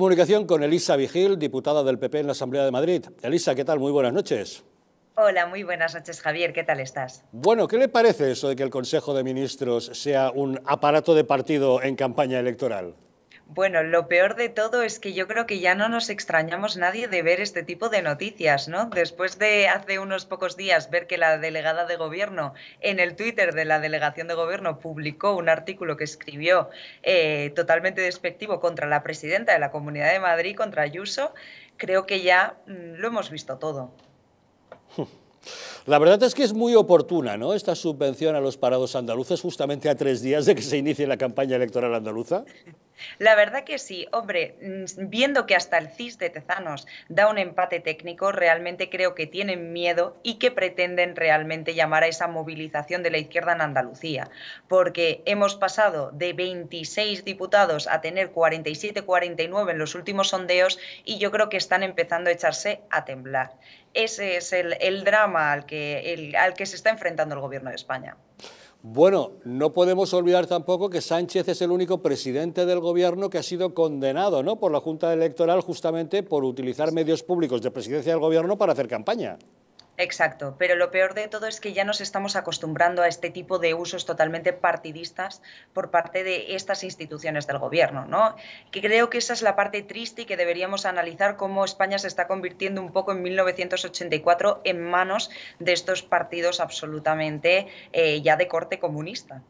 Comunicación con Elisa Vigil, diputada del PP en la Asamblea de Madrid. Elisa, ¿qué tal? Muy buenas noches. Hola, muy buenas noches, Javier. ¿Qué tal estás? Bueno, ¿qué le parece eso de que el Consejo de Ministros sea un aparato de partido en campaña electoral? Bueno, lo peor de todo es que yo creo que ya no nos extrañamos nadie de ver este tipo de noticias, ¿no? Después de hace unos pocos días ver que la delegada de gobierno en el Twitter de la delegación de gobierno publicó un artículo que escribió eh, totalmente despectivo contra la presidenta de la Comunidad de Madrid, contra Ayuso, creo que ya mm, lo hemos visto todo. La verdad es que es muy oportuna ¿no? esta subvención a los parados andaluces justamente a tres días de que se inicie la campaña electoral andaluza. La verdad que sí, hombre, mm, viendo que hasta el CIS de Tezanos da un empate técnico, realmente creo que tienen miedo y que pretenden realmente llamar a esa movilización de la izquierda en Andalucía, porque hemos pasado de 26 diputados a tener 47-49 en los últimos sondeos y yo creo que están empezando a echarse a temblar. Ese es el, drama al que se está enfrentando el Gobierno de España. Bueno, no podemos olvidar tampoco que Sánchez es el único presidente del gobierno que ha sido condenado ¿no? por la Junta Electoral justamente por utilizar medios públicos de presidencia del gobierno para hacer campaña. Exacto, pero lo peor de todo es que ya nos estamos acostumbrando a este tipo de usos totalmente partidistas por parte de estas instituciones del gobierno, ¿no? Que creo que esa es la parte triste y que deberíamos analizar cómo España se está convirtiendo un poco en 1984 en manos de estos partidos absolutamente eh, ya de corte comunista.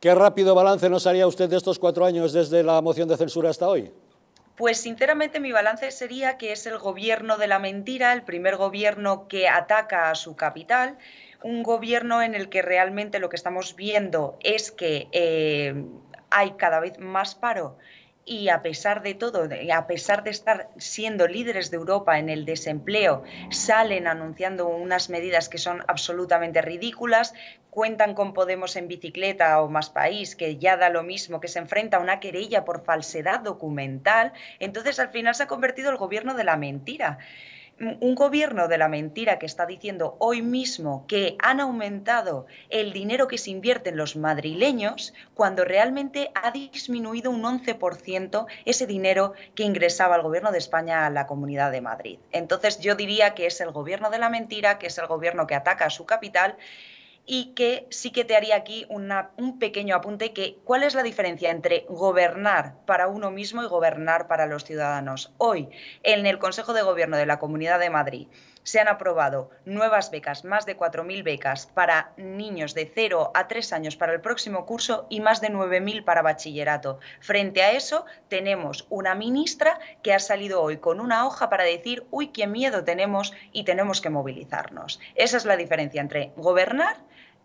¿Qué rápido balance nos haría usted de estos cuatro años desde la moción de censura hasta hoy? Pues sinceramente mi balance sería que es el gobierno de la mentira, el primer gobierno que ataca a su capital, un gobierno en el que realmente lo que estamos viendo es que eh, hay cada vez más paro y a pesar de todo, a pesar de estar siendo líderes de Europa en el desempleo, salen anunciando unas medidas que son absolutamente ridículas, cuentan con Podemos en bicicleta o más país, que ya da lo mismo, que se enfrenta a una querella por falsedad documental, entonces al final se ha convertido el gobierno de la mentira un gobierno de la mentira que está diciendo hoy mismo que han aumentado el dinero que se invierte en los madrileños cuando realmente ha disminuido un 11% ese dinero que ingresaba al gobierno de España a la Comunidad de Madrid. Entonces yo diría que es el gobierno de la mentira, que es el gobierno que ataca a su capital y que sí que te haría aquí un pequeño apunte que cuál es la diferencia entre gobernar para uno mismo y gobernar para los ciudadanos. Hoy, en el Consejo de Gobierno de la Comunidad de Madrid, se han aprobado nuevas becas, más de 4.000 becas para niños de 0 a 3 años para el próximo curso y más de 9.000 para bachillerato. Frente a eso, tenemos una ministra que ha salido hoy con una hoja para decir, uy, qué miedo tenemos y tenemos que movilizarnos. Esa es la diferencia entre gobernar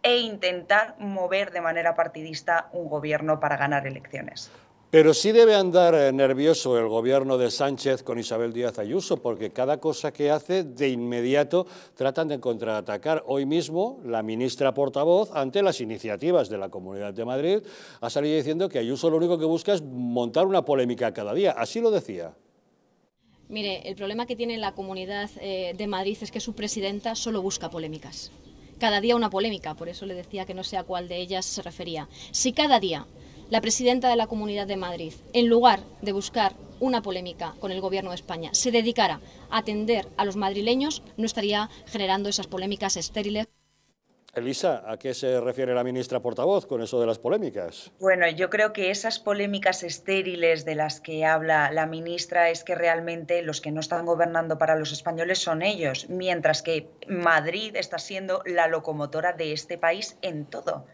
e intentar mover de manera partidista un gobierno para ganar elecciones. Pero sí debe andar eh, nervioso el gobierno de Sánchez con Isabel Díaz Ayuso, porque cada cosa que hace de inmediato tratan de contraatacar. Hoy mismo la ministra portavoz, ante las iniciativas de la Comunidad de Madrid, ha salido diciendo que Ayuso lo único que busca es montar una polémica cada día. Así lo decía. Mire, el problema que tiene la Comunidad eh, de Madrid es que su presidenta solo busca polémicas. Cada día una polémica, por eso le decía que no sé a cuál de ellas se refería. Si cada día la presidenta de la Comunidad de Madrid, en lugar de buscar una polémica con el Gobierno de España, se dedicara a atender a los madrileños, no estaría generando esas polémicas estériles. Elisa, ¿a qué se refiere la ministra portavoz con eso de las polémicas? Bueno, yo creo que esas polémicas estériles de las que habla la ministra es que realmente los que no están gobernando para los españoles son ellos, mientras que Madrid está siendo la locomotora de este país en todo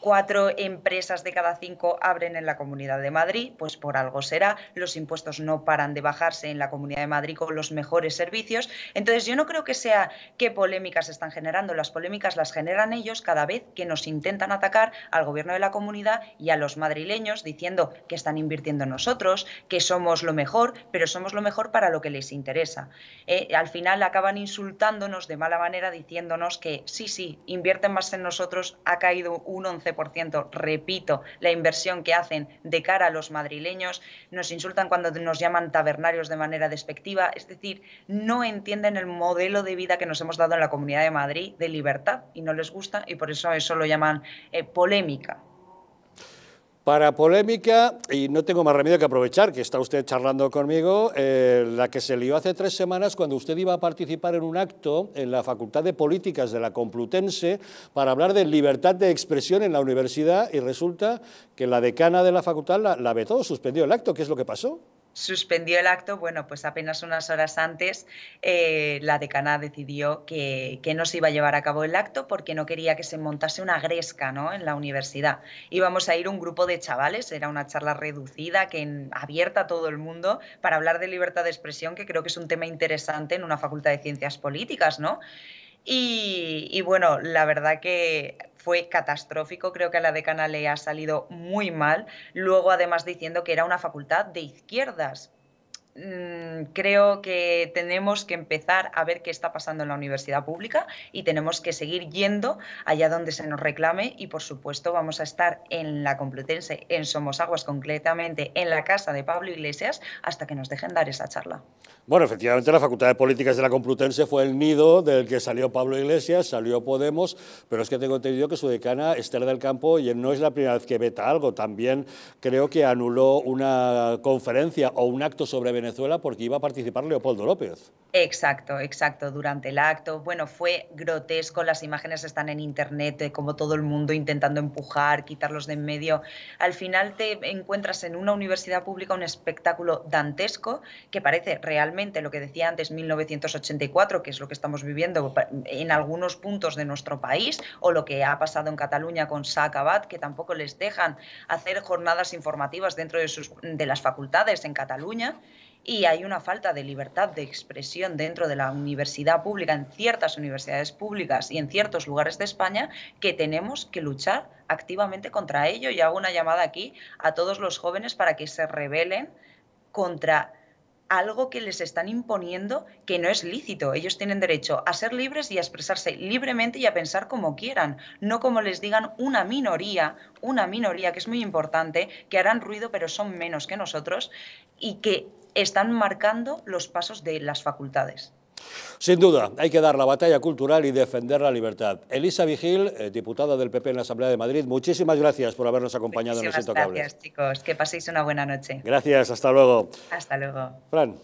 cuatro empresas de cada cinco abren en la Comunidad de Madrid, pues por algo será. Los impuestos no paran de bajarse en la Comunidad de Madrid con los mejores servicios. Entonces yo no creo que sea qué polémicas están generando. Las polémicas las generan ellos cada vez que nos intentan atacar al gobierno de la comunidad y a los madrileños diciendo que están invirtiendo en nosotros, que somos lo mejor, pero somos lo mejor para lo que les interesa. Eh, al final acaban insultándonos de mala manera diciéndonos que sí, sí, invierten más en nosotros, ha caído un 11 ciento repito, la inversión que hacen de cara a los madrileños, nos insultan cuando nos llaman tabernarios de manera despectiva, es decir, no entienden el modelo de vida que nos hemos dado en la Comunidad de Madrid de libertad y no les gusta y por eso eso lo llaman eh, polémica. Para polémica, y no tengo más remedio que aprovechar que está usted charlando conmigo, eh, la que se lió hace tres semanas cuando usted iba a participar en un acto en la Facultad de Políticas de la Complutense para hablar de libertad de expresión en la universidad y resulta que la decana de la facultad la, la vetó, suspendió el acto. ¿Qué es lo que pasó? suspendió el acto, bueno, pues apenas unas horas antes eh, la decana decidió que, no se iba a llevar a cabo el acto porque no quería que se montase una gresca ¿no? en la universidad. Íbamos a ir un grupo de chavales, era una charla reducida, que abierta a todo el mundo, para hablar de libertad de expresión, que creo que es un tema interesante en una facultad de ciencias políticas, ¿no? y, bueno, la verdad que fue catastrófico, creo que a la decana le ha salido muy mal, luego además diciendo que era una facultad de izquierdas, Mm, creo que tenemos que empezar a ver qué está pasando en la universidad pública y tenemos que seguir yendo allá donde se nos reclame y por supuesto vamos a estar en la Complutense, en Somos Aguas concretamente, en la casa de Pablo Iglesias hasta que nos dejen dar esa charla. Bueno, efectivamente la Facultad de Políticas de la Complutense fue el nido del que salió Pablo Iglesias, salió Podemos, pero es que tengo entendido que su decana Esther del Campo y no es la primera vez que veta algo, también creo que anuló una conferencia o un acto sobre Venezuela porque iba a participar Leopoldo López. Exacto, exacto. Durante el acto, bueno, fue grotesco. Las imágenes están en internet, como todo el mundo intentando empujar, quitarlos de en medio. Al final te encuentras en una universidad pública un espectáculo dantesco que parece realmente lo que decía antes 1984, que es lo que estamos viviendo en algunos puntos de nuestro país, o lo que ha pasado en Cataluña con Sacabat, que tampoco les dejan hacer jornadas informativas dentro de, sus, de las facultades en Cataluña y hay una falta de libertad de expresión dentro de la universidad pública, en ciertas universidades públicas y en ciertos lugares de España, que tenemos que luchar activamente contra ello. Y hago una llamada aquí a todos los jóvenes para que se rebelen contra algo que les están imponiendo que no es lícito. Ellos tienen derecho a ser libres y a expresarse libremente y a pensar como quieran, no como les digan una minoría, una minoría que es muy importante, que harán ruido pero son menos que nosotros y que están marcando los pasos de las facultades. Sin duda, hay que dar la batalla cultural y defender la libertad. Elisa Vigil, eh, diputada del PP en la Asamblea de Madrid, muchísimas gracias por habernos acompañado en Los Intocables. Gracias, chicos. Que paséis una buena noche. Gracias, hasta luego. Hasta luego. Fran.